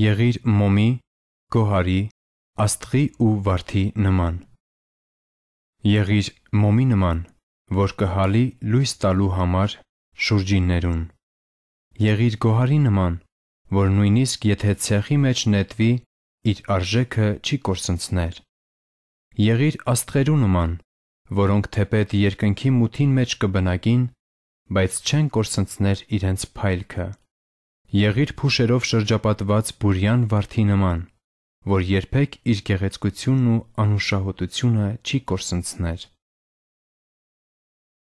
Եղիր մոմի, գոհարի, աստղի ու վարդի նման։ Եղիր մոմի նման, որ կհալի լույս տալու համար շուրջիններուն։ Եղիր գոհարի նման, որ նույնիսկ եթե ցեղի մեջ նետվի, իր արժեքը չի կորցնցներ։ Եղիր աստղերու նման, որոնք թեպետ երկնքի մութին մեջ կբնակին, բայց չեն կորցնցներ իրենց փայլքը եղիր փուշերով շրջապատված բուրյան վարդի նման, որ երբեք իր գեղեցկությունն ու անուշահոտությունը չի կորսնցներ։